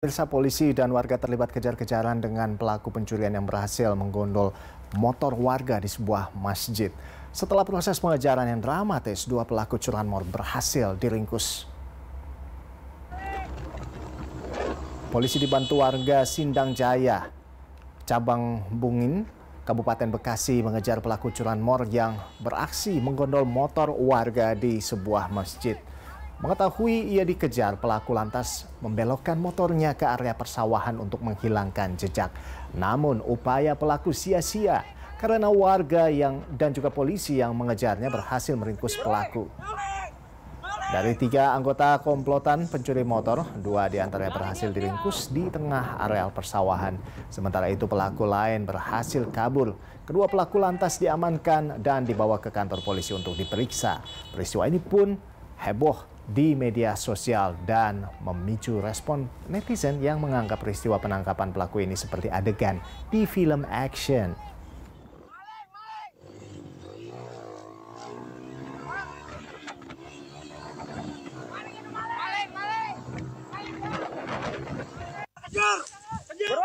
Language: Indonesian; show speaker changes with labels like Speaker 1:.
Speaker 1: Pemirsa polisi dan warga terlibat kejar-kejaran dengan pelaku pencurian yang berhasil menggondol motor warga di sebuah masjid. Setelah proses pengejaran yang dramatis, dua pelaku curanmor berhasil diringkus. Polisi dibantu warga Sindang Jaya, Cabang Bungin, Kabupaten Bekasi mengejar pelaku curanmor yang beraksi menggondol motor warga di sebuah masjid. Mengetahui ia dikejar, pelaku lantas membelokkan motornya ke area persawahan untuk menghilangkan jejak. Namun upaya pelaku sia-sia karena warga yang dan juga polisi yang mengejarnya berhasil meringkus pelaku. Dari tiga anggota komplotan pencuri motor, dua di diantaranya berhasil diringkus di tengah areal persawahan. Sementara itu pelaku lain berhasil kabur. Kedua pelaku lantas diamankan dan dibawa ke kantor polisi untuk diperiksa. Peristiwa ini pun heboh di media sosial dan memicu respon netizen yang menganggap peristiwa penangkapan pelaku ini seperti adegan di film action